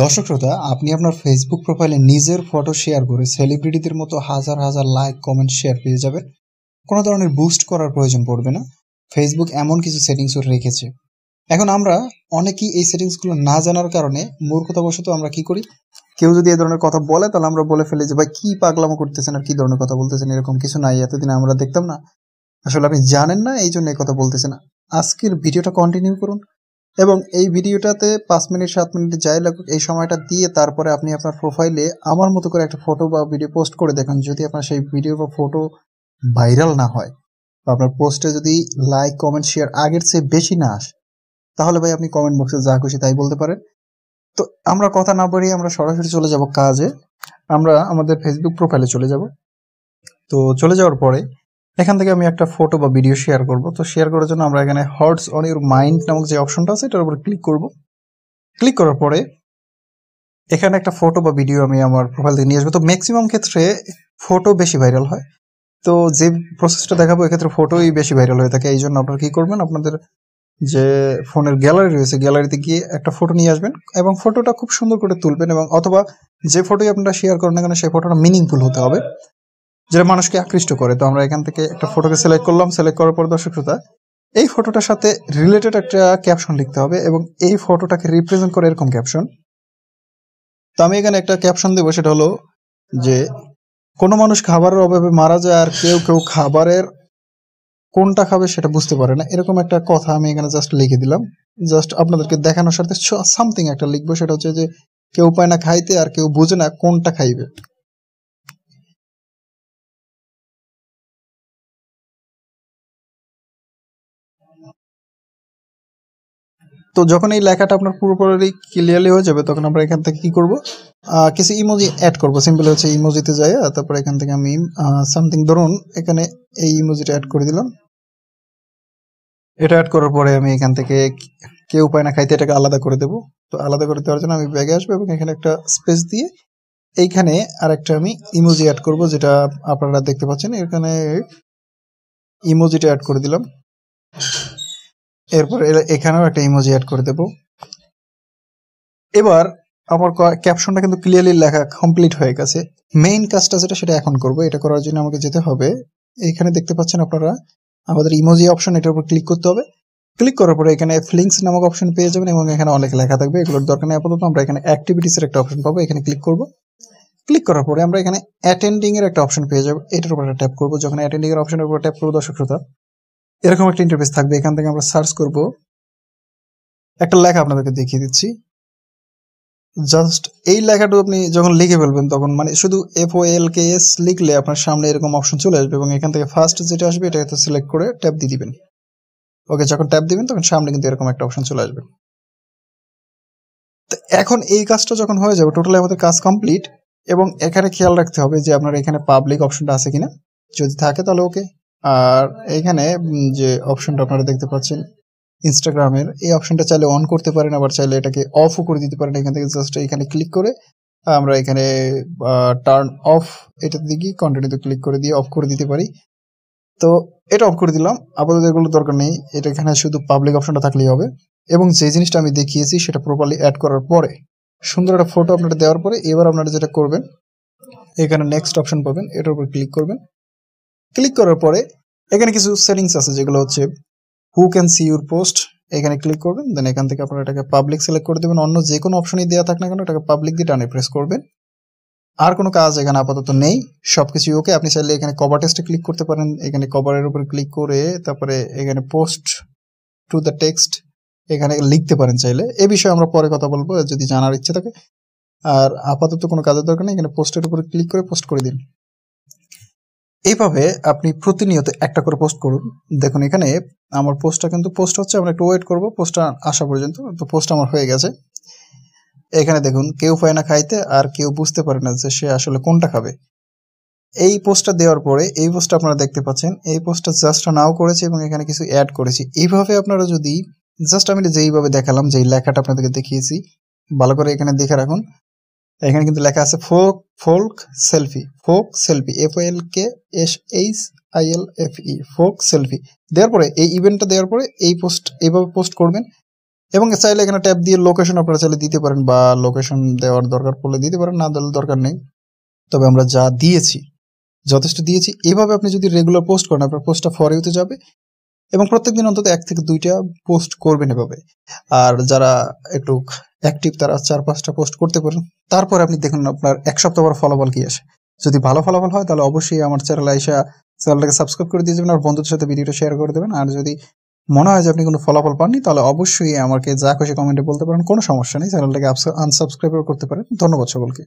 দর্শক শ্রোতা আপনি আপনার ফেসবুক প্রোফাইলে নিজের ফটো শেয়ার করে সেলিব্রিটিদের মতো হাজার হাজার লাইক কমেন্ট শেয়ার পেয়ে যাবেন কোনো ধরনের বুস্ট করার প্রয়োজন পড়বে না ফেসবুক এমন কিছু সেটিংসও রেখেছে এখন আমরা অনেকেই এই সেটিংসগুলো না জানার কারণে মূর্খতাবশত আমরা কি করি কেউ যদি এই ধরনের কথা বলে তাহলে আমরা বলে ফেলি যে ভাই কী পাগলামো করতেছেন আর কী ধরনের কথা বলতেছেন এরকম কিছু নাই এতদিন আমরা দেখতাম না আসলে আপনি জানেন না এই জন্য এই কথা বলতেছে না আজকের ভিডিওটা কন্টিনিউ করুন এবং এই ভিডিওটাতে পাঁচ মিনিট সাত মিনিট যাই লাগুক এই সময়টা দিয়ে তারপরে আপনি আপনার প্রোফাইলে আমার মতো করে একটা ফটো বা ভিডিও পোস্ট করে দেখেন যদি আপনার সেই ভিডিও বা ফটো ভাইরাল না হয় বা আপনার পোস্টে যদি লাইক কমেন্ট শেয়ার আগের চেয়ে বেশি না আসে তাহলে ভাই আপনি কমেন্ট বক্সে যা খুশি তাই বলতে পারেন তো আমরা কথা না বলি আমরা সরাসরি চলে যাব কাজে আমরা আমাদের ফেসবুক প্রোফাইলে চলে যাব তো চলে যাওয়ার পরে এখান থেকে আমি একটা ফটো বা ভিডিও শেয়ার করব তো শেয়ার করার জন্য আমরা এখানে হার্টস অন ইউর মাইন্ড নামক যে অপশনটা আছে এটার উপর ক্লিক করব ক্লিক করার পরে এখানে একটা ফটো বা ভিডিও আমি আমার প্রোফাইল থেকে নিয়ে আসবো তো ম্যাক্সিমাম ক্ষেত্রে ফটো বেশি ভাইরাল হয় তো যে প্রসেসটা দেখাবো এক্ষেত্রে ফটোই বেশি ভাইরাল হয়ে থাকে এই জন্য আপনারা কী করবেন আপনাদের যে ফোনের গ্যালারি রয়েছে গ্যালারিতে গিয়ে একটা ফটো নিয়ে আসবেন এবং ফটোটা খুব সুন্দর করে তুলবেন এবং অথবা যে ফটোই আপনারা শেয়ার করেন না কেন সেই ফটোটা মিনিংফুল হতে হবে যেটা মানুষকে আকৃষ্ট করে তো আমরা এখান থেকে একটা ফটোকে সিলেক্ট করলাম সিলেক্ট করার পর দর্শক শ্রোতা এই ফটোটার সাথে রিলেটেড একটা ক্যাপশন লিখতে হবে এবং এই ফটোটাকে রিপ্রেজেন্ট করে এরকম ক্যাপশন তো আমি এখানে একটা ক্যাপশন দেবো সেটা হলো যে কোনো মানুষ খাবারের অভাবে মারা যায় আর কেউ কেউ খাবারের কোনটা খাবে সেটা বুঝতে পারে না এরকম একটা কথা আমি এখানে জাস্ট লিখে দিলাম জাস্ট আপনাদেরকে দেখানোর সাথে সামথিং একটা লিখবো সেটা হচ্ছে যে কেউ পায় না খাইতে আর কেউ বুঝে না কোনটা খাইবে তো যখন এই লেখাটা আপনার পুরোপুরি ক্লিয়ারলি হয়ে যাবে তখন আমরা এখান থেকে কি করব কিছু ইমোজি অ্যাড করব সিম্পলি হচ্ছে ইমোজিতে যাই তারপর এখান থেকে আমি সামথিং ধরুন এখানে এই ইমোজিটা অ্যাড করে দিলাম এটা অ্যাড করার পরে আমি এখান থেকে কেউ উপায় না খাইতে এটাকে আলাদা করে দেব তো আলাদা করে দেওয়ার জন্য আমি ব্যাগে আসবো এবং এখানে একটা স্পেস দিয়ে এইখানে আর একটা আমি ইমোজি অ্যাড করব যেটা আপনারা দেখতে পাচ্ছেন এখানে ইমোজিটা অ্যাড করে দিলাম এরপর এখানেও একটা ইমোজি অ্যাড করে দেব এবার আমার ক্যাপশনটা কিন্তু ক্লিয়ারলি লেখা কমপ্লিট হয়ে গেছে মেইন কাজটা যেটা সেটা এখন করব এটা করার জন্য আমাকে যেতে হবে এখানে দেখতে পাচ্ছেন আপনারা আমাদের ইমোজি অপশন এটার উপর ক্লিক করতে হবে ক্লিক করার পরে এখানে ফ্লিংস নামক অপশন পেয়ে যাবেন এবং এখানে অনেক লেখা থাকবে এগুলোর দরকার নেই আপাতত আমরা এখানে অ্যাক্টিভিটিসের একটা অপশন পাবো এখানে ক্লিক করব ক্লিক করার পরে আমরা এখানে অ্যাটেন্ডিং এর একটা অপশন পেয়ে যাবো এটার উপর ট্যাপ করবো যখন অ্যাটেন্ডিং এর অপশনের উপর ট্যাপ করবো দর্শক শ্রোতা এরকম একটা ইন্টারফেস থাকবে এখান থেকে আমরা সার্চ করব একটা লেখা আপনাদেরকে দেখিয়ে দিচ্ছি জাস্ট এই লেখাটা আপনি যখন লিখে ফেলবেন তখন মানে শুধু এফ ও এল কে এস লিখলে আপনার সামনে এরকম অপশন চলে আসবে এবং এখান থেকে ফার্স্ট যেটা আসবে এটা সিলেক্ট করে ট্যাপ দিয়ে দিবেন ওকে যখন ট্যাপ দিবেন তখন সামনে কিন্তু এরকম একটা অপশন চলে আসবে তো এখন এই কাজটা যখন হয়ে যাবে টোটালি আমাদের কাজ কমপ্লিট এবং এখানে খেয়াল রাখতে হবে যে আপনার এখানে পাবলিক অপশনটা আছে কিনা যদি থাকে তাহলে ওকে আর এখানে যে অপশনটা আপনারা দেখতে পাচ্ছেন ইনস্টাগ্রামের এই অপশনটা চাইলে অন করতে পারেন আবার চাইলে এটাকে অফও করে দিতে পারেন এখান থেকে জাস্ট এখানে ক্লিক করে আমরা এখানে টার্ন অফ এটাতে দিকে কন্টিনিউতে ক্লিক করে দিয়ে অফ করে দিতে পারি তো এটা অফ করে দিলাম আপাতত এগুলো দরকার নেই এটা এখানে শুধু পাবলিক অপশনটা থাকলেই হবে এবং যে জিনিসটা আমি দেখিয়েছি সেটা প্রপারলি অ্যাড করার পরে সুন্দর একটা ফটো আপনারা দেওয়ার পরে এবার আপনারা যেটা করবেন এখানে নেক্সট অপশন পাবেন এটার উপর ক্লিক করবেন ক্লিক করার পরে এখানে কিছু সেটিংস আছে যেগুলো হচ্ছে who can see your post এখানে ক্লিক করবেন দেন এখান থেকে আপনারা এটাকে পাবলিক সিলেক্ট করে দেবেন অন্য যে কোনো অপশনই দেওয়া থাক না কেন এটাকে পাবলিক দিয়ে টানে প্রেস করবেন আর কোনো কাজ এখানে আপাতত নেই সব কিছুই ওকে আপনি চাইলে এখানে কভার টেস্টে ক্লিক করতে পারেন এখানে কভারের উপর ক্লিক করে তারপরে এখানে পোস্ট টু দ্য টেক্সট এখানে লিখতে পারেন চাইলে এ বিষয়ে আমরা পরে কথা বলবো যদি জানার ইচ্ছে থাকে আর আপাতত কোনো কাজের দরকার নেই এখানে পোস্টের উপর ক্লিক করে পোস্ট করে দিন এইভাবে আপনি প্রতিনিয়ত একটা করে পোস্ট করুন দেখুন এখানে আমার পোস্টটা কিন্তু পোস্ট হচ্ছে আমরা একটু ওয়েট করবো পোস্টটা আসা পর্যন্ত তো পোস্ট আমার হয়ে গেছে এখানে দেখুন কেউ পায় না খাইতে আর কেউ বুঝতে পারে না যে সে আসলে কোনটা খাবে এই পোস্টটা দেওয়ার পরে এই পোস্টটা আপনারা দেখতে পাচ্ছেন এই পোস্টটা জাস্টটা নাও করেছে এবং এখানে কিছু অ্যাড করেছি এইভাবে আপনারা যদি জাস্ট আমি যেইভাবে দেখালাম যেই লেখাটা আপনাদেরকে দেখিয়েছি ভালো করে এখানে দেখে রাখুন এখানে কিন্তু লেখা আছে folk folk selfie folk selfie F L K S H I L F E folk selfie দেওয়ার পরে এই ইভেন্টটা দেওয়ার পরে এই পোস্ট এইভাবে পোস্ট করবেন এবং চাইলে এখানে ট্যাপ দিয়ে লোকেশন আপনারা চাইলে দিতে পারেন বা লোকেশন দেওয়ার দরকার পড়লে দিতে পারেন না দেওয়ার দরকার নেই তবে আমরা যা দিয়েছি যথেষ্ট দিয়েছি এভাবে আপনি যদি রেগুলার পোস্ট করেন আপনার পোস্টটা ফরে হতে যাবে এবং প্রত্যেকদিন অন্তত এক থেকে দুইটা পোস্ট করবেন এভাবে আর যারা একটু অ্যাক্টিভ তারা চার পাঁচটা পোস্ট করতে পারেন তারপর আপনি দেখুন আপনার এক সপ্তাহ পর ফলাফল কি আসে যদি ভালো ফলাফল হয় তাহলে অবশ্যই আমার চ্যানেল আইসা চ্যানেলটাকে সাবস্ক্রাইব করে দিয়ে যাবেন আর বন্ধুদের সাথে ভিডিওটা শেয়ার করে দেবেন আর যদি মনে হয় যে আপনি কোনো ফলাফল পাননি তাহলে অবশ্যই আমাকে যা খুশি কমেন্টে বলতে পারেন কোনো সমস্যা নেই চ্যানেলটাকে আনসাবস্ক্রাইবও করতে পারেন ধন্যবাদ সকলকে